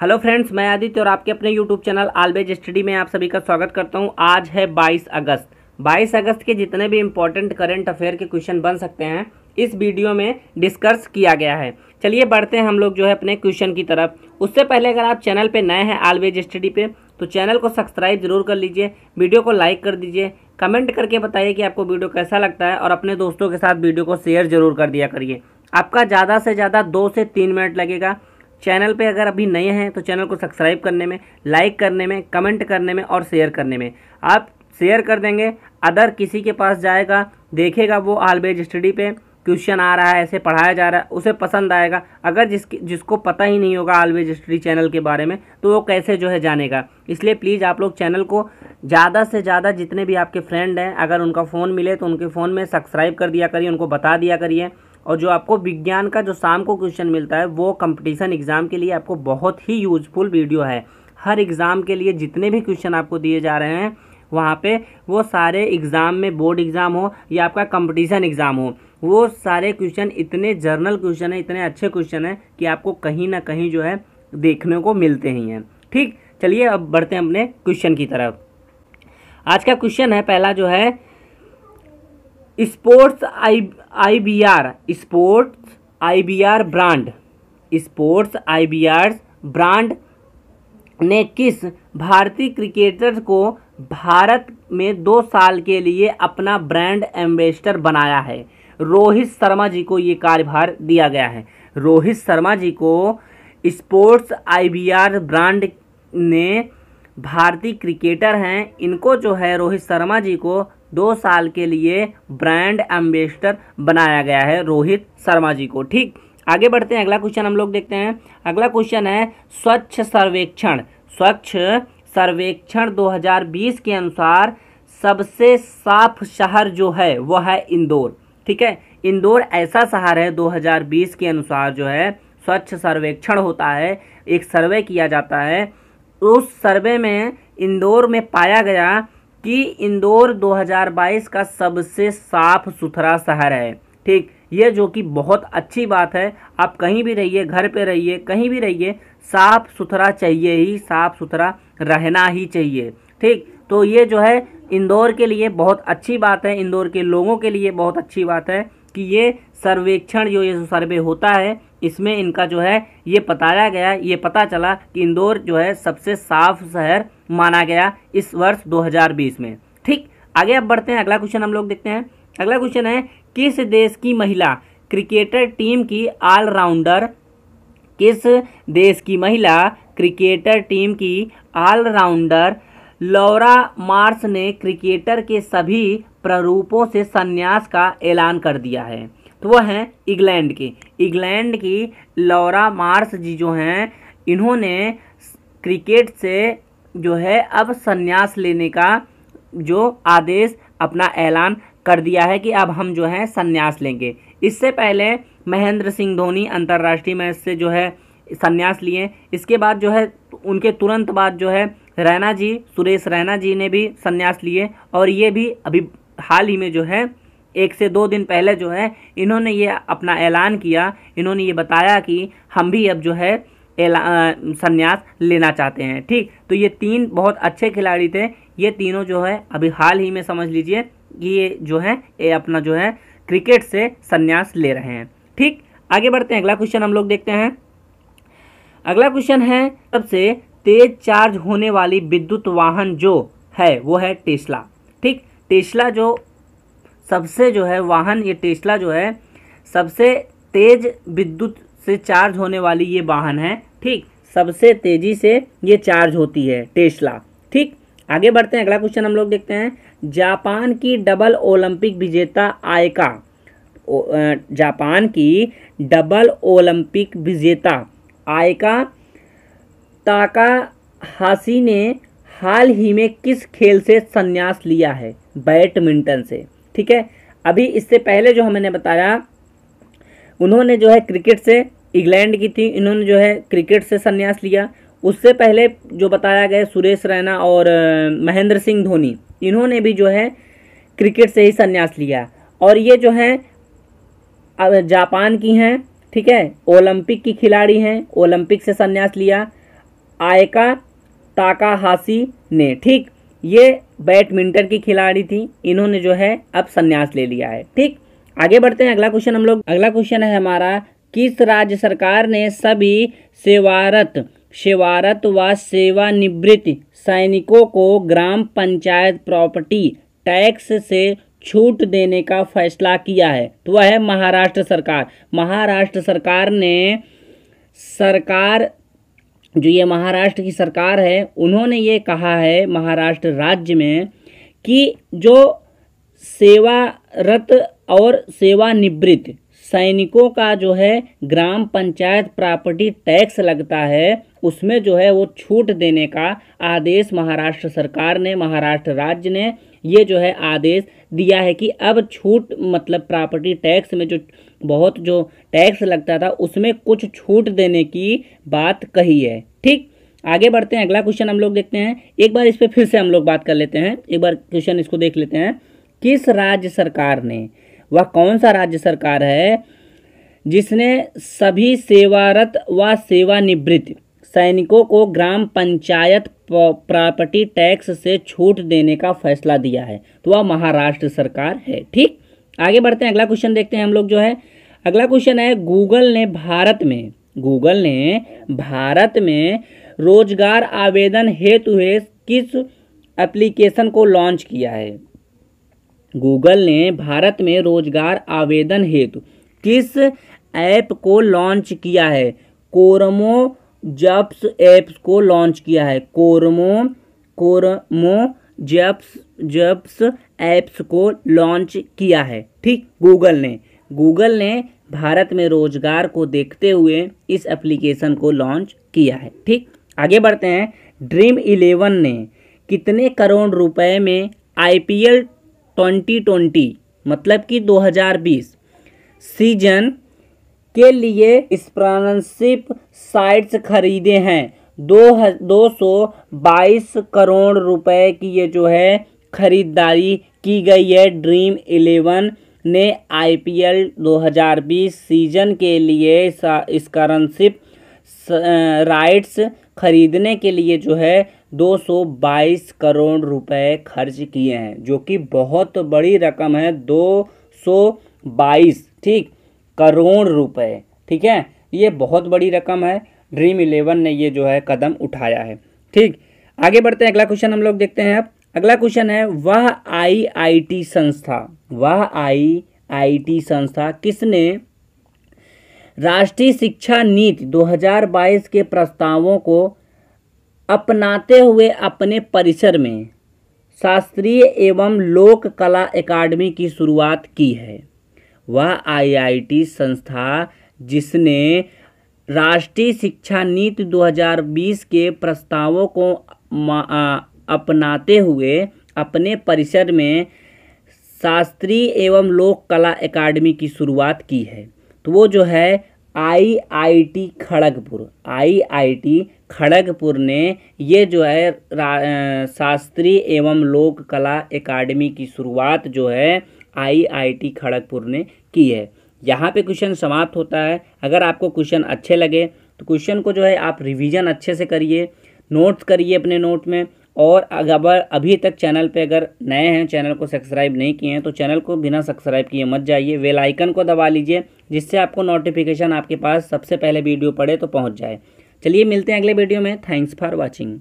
hello friends मैं आदित्य और आपके अपने यूट्यूब चैनल आलवेज स्टडी में आप सभी का स्वागत करता हूं आज है 22 अगस्त 22 अगस्त के जितने भी इम्पोर्टेंट करंट अफेयर के क्वेश्चन बन सकते हैं इस वीडियो में डिस्कस किया गया है चलिए बढ़ते हैं हम लोग जो है अपने क्वेश्चन की तरफ उससे पहले अगर आप चैनल पर नए हैं आलवेज स्टडी पर तो चैनल को सब्सक्राइब जरूर कर लीजिए वीडियो को लाइक कर दीजिए कमेंट करके बताइए कि आपको वीडियो कैसा लगता है और अपने दोस्तों के साथ वीडियो को शेयर जरूर कर दिया करिए आपका ज़्यादा से ज़्यादा दो से तीन मिनट लगेगा चैनल पे अगर अभी नए हैं तो चैनल को सब्सक्राइब करने में लाइक करने में कमेंट करने में और शेयर करने में आप शेयर कर देंगे अदर किसी के पास जाएगा देखेगा वो आलवेज स्टडी पे क्वेश्चन आ रहा है ऐसे पढ़ाया जा रहा है उसे पसंद आएगा अगर जिसकी जिसको पता ही नहीं होगा आलवेज स्टडी चैनल के बारे में तो वो कैसे जो है जानेगा इसलिए प्लीज़ आप लोग चैनल को ज़्यादा से ज़्यादा जितने भी आपके फ्रेंड हैं अगर उनका फ़ोन मिले तो उनके फ़ोन में सब्सक्राइब कर दिया करिए उनको बता दिया करिए और जो आपको विज्ञान का जो शाम को क्वेश्चन मिलता है वो कंपटीशन एग्ज़ाम के लिए आपको बहुत ही यूजफुल वीडियो है हर एग्ज़ाम के लिए जितने भी क्वेश्चन आपको दिए जा रहे हैं वहाँ पे वो सारे एग्ज़ाम में बोर्ड एग्ज़ाम हो या आपका कंपटीशन एग्ज़ाम हो वो सारे क्वेश्चन इतने जर्नल क्वेश्चन हैं इतने अच्छे क्वेश्चन हैं कि आपको कहीं ना कहीं जो है देखने को मिलते ही हैं ठीक चलिए अब बढ़ते हैं अपने क्वेश्चन की तरफ आज का क्वेश्चन है पहला जो है sports I I B R sports I B R brand sports I B R brand ने किस भारतीय क्रिकेटर को भारत में दो साल के लिए अपना ब्रांड एम्बेसडर बनाया है रोहित शर्मा जी को ये कार्यभार दिया गया है रोहित शर्मा जी को स्पोर्ट्स आईबीआर ब्रांड ने भारतीय क्रिकेटर हैं इनको जो है रोहित शर्मा जी को दो साल के लिए ब्रांड एम्बेसडर बनाया गया है रोहित शर्मा जी को ठीक आगे बढ़ते हैं अगला क्वेश्चन हम लोग देखते हैं अगला क्वेश्चन है स्वच्छ सर्वेक्षण स्वच्छ सर्वेक्षण 2020 के अनुसार सबसे साफ शहर जो है वह है इंदौर ठीक है इंदौर ऐसा शहर है 2020 के अनुसार जो है स्वच्छ सर्वेक्षण होता है एक सर्वे किया जाता है उस सर्वे में इंदौर में पाया गया कि इंदौर 2022 का सबसे साफ सुथरा शहर है ठीक ये जो कि बहुत अच्छी बात है आप कहीं भी रहिए घर पे रहिए कहीं भी रहिए साफ सुथरा चाहिए ही साफ सुथरा रहना ही चाहिए ठीक तो ये जो है इंदौर के लिए बहुत अच्छी बात है इंदौर के लोगों के लिए बहुत अच्छी बात है कि ये सर्वेक्षण जो ये सर्वे होता है इसमें इनका जो है ये बताया गया ये पता चला कि इंदौर जो है सबसे साफ शहर माना गया इस वर्ष 2020 में ठीक आगे अब बढ़ते हैं अगला क्वेश्चन हम लोग देखते हैं अगला क्वेश्चन है किस देश की महिला क्रिकेटर टीम की ऑलराउंडर किस देश की महिला क्रिकेटर टीम की ऑलराउंडर लौरा मार्स ने क्रिकेटर के सभी प्रारूपों से संन्यास का ऐलान कर दिया है तो वह हैं इंग्लैंड की इंग्लैंड की लौरा मार्स जी जो हैं इन्होंने क्रिकेट से जो है अब संन्यास लेने का जो आदेश अपना ऐलान कर दिया है कि अब हम जो है संन्यास लेंगे इससे पहले महेंद्र सिंह धोनी अंतर्राष्ट्रीय मैच से जो है संन्यास लिए इसके बाद जो है उनके तुरंत बाद जो है रैना जी सुरेश रैना जी ने भी संन्यास लिए और ये भी अभी हाल ही में जो है एक से दो दिन पहले जो है इन्होंने ये अपना ऐलान किया इन्होंने ये बताया कि हम भी अब जो है संन्यास लेना चाहते हैं ठीक तो ये तीन बहुत अच्छे खिलाड़ी थे ये तीनों जो है अभी हाल ही में समझ लीजिए कि ये जो है ये अपना जो है क्रिकेट से संन्यास ले रहे हैं ठीक आगे बढ़ते हैं अगला क्वेश्चन हम लोग देखते हैं अगला क्वेश्चन है सबसे तेज चार्ज होने वाली विद्युत वाहन जो है वो है टेस्ला ठीक टेस्ला जो सबसे जो है वाहन ये टेस्ला जो है सबसे तेज विद्युत से चार्ज होने वाली ये वाहन है ठीक सबसे तेजी से ये चार्ज होती है टेस्ला ठीक आगे बढ़ते हैं अगला क्वेश्चन हम लोग देखते हैं जापान की डबल ओलंपिक विजेता आयका जापान की डबल ओलंपिक विजेता आयका ताका हासी ने हाल ही में किस खेल से संन्यास लिया है बैडमिंटन से ठीक है अभी इससे पहले जो हमने बताया उन्होंने जो है क्रिकेट से इंग्लैंड की थी इन्होंने जो है क्रिकेट से संन्यास लिया उससे पहले जो बताया गया सुरेश रैना और महेंद्र सिंह धोनी इन्होंने भी जो है क्रिकेट से ही संन्यास लिया और ये जो है जापान की हैं ठीक है ओलंपिक की खिलाड़ी हैं ओलंपिक से संन्यास लिया आयका ताकाहासी ने ठीक ये बैडमिंटन की खिलाड़ी थी इन्होंने जो है अब संन्यास ले लिया है ठीक आगे बढ़ते हैं अगला क्वेश्चन हम लोग अगला क्वेश्चन है हमारा किस राज्य सरकार ने सभी सेवारत सेवारत व सेवानिवृत्त सैनिकों को ग्राम पंचायत प्रॉपर्टी टैक्स से छूट देने का फैसला किया है तो वह है महाराष्ट्र सरकार महाराष्ट्र सरकार ने सरकार जो ये महाराष्ट्र की सरकार है उन्होंने ये कहा है महाराष्ट्र राज्य में कि जो सेवारत और सेवानिवृत्त सैनिकों का जो है ग्राम पंचायत प्रॉपर्टी टैक्स लगता है उसमें जो है वो छूट देने का आदेश महाराष्ट्र सरकार ने महाराष्ट्र राज्य ने ये जो है आदेश दिया है कि अब छूट मतलब प्रॉपर्टी टैक्स में जो बहुत जो टैक्स लगता था उसमें कुछ छूट देने की बात कही है ठीक आगे बढ़ते हैं अगला क्वेश्चन हम लोग देखते हैं एक बार इस पर फिर से हम लोग बात कर लेते हैं एक बार क्वेश्चन इसको देख लेते हैं किस राज्य सरकार ने वह कौन सा राज्य सरकार है जिसने सभी सेवारत व सेवानिवृत्त सैनिकों को ग्राम पंचायत प्रॉपर्टी टैक्स से छूट देने का फैसला दिया है तो वह महाराष्ट्र सरकार है ठीक आगे बढ़ते हैं अगला क्वेश्चन देखते हैं हम लोग जो है अगला क्वेश्चन है गूगल ने भारत में गूगल ने भारत में रोजगार आवेदन हेतु है किस एप्लीकेशन को लॉन्च किया है गूगल ने भारत में रोजगार आवेदन हेतु किस ऐप को लॉन्च किया है कोरमो जब्स ऐप्स को लॉन्च किया है Kormo Kormo Jobs Jobs apps को लॉन्च किया है ठीक गूगल ने गूगल ने भारत में रोजगार को देखते हुए इस एप्लीकेशन को लॉन्च किया है ठीक आगे बढ़ते हैं ड्रीम इलेवन ने कितने करोड़ रुपए में आईपीएल ट्वेंटी ट्वेंटी मतलब कि 2020 सीजन के लिए स्पॉन्सरशिप साइट्स खरीदे हैं दो दो सौ बाईस करोड़ रुपए की ये जो है खरीदारी की गई है ड्रीम इलेवन ने आईपीएल 2020 सीजन के लिए स्कॉलरशिप राइट्स खरीदने के लिए जो है 222 करोड़ रुपए खर्च किए हैं जो कि बहुत बड़ी रकम है 222 ठीक करोड़ रुपए ठीक है ये बहुत बड़ी रकम है ड्रीम इलेवन ने ये जो है कदम उठाया है ठीक आगे बढ़ते हैं अगला क्वेश्चन हम लोग देखते हैं अब अगला क्वेश्चन है वह आईआईटी संस्था वह आईआईटी संस्था किसने राष्ट्रीय शिक्षा नीति 2022 के प्रस्तावों को अपनाते हुए अपने परिसर में शास्त्रीय एवं लोक कला एकेडमी की शुरुआत की है वह आईआईटी संस्था जिसने राष्ट्रीय शिक्षा नीति 2020 के प्रस्तावों को अपनाते हुए अपने परिसर में शास्त्रीय एवं लोक कला एकेडमी की शुरुआत की है तो वो जो है आईआईटी खड़गपुर आईआईटी खड़गपुर ने ये जो है शास्त्रीय एवं लोक कला एकेडमी की शुरुआत जो है आईआईटी खड़गपुर ने की है यहाँ पे क्वेश्चन समाप्त होता है अगर आपको क्वेश्चन अच्छे लगे तो क्वेश्चन को जो है आप रिवीजन अच्छे से करिए नोट्स करिए अपने नोट में और अगर अभी तक चैनल पे अगर नए हैं चैनल को सब्सक्राइब नहीं किए हैं तो चैनल को बिना सब्सक्राइब किए मत जाइए वेल आइकन को दबा लीजिए जिससे आपको नोटिफिकेशन आपके पास सबसे पहले वीडियो पड़े तो पहुँच जाए चलिए मिलते हैं अगले वीडियो में थैंक्स फॉर वॉचिंग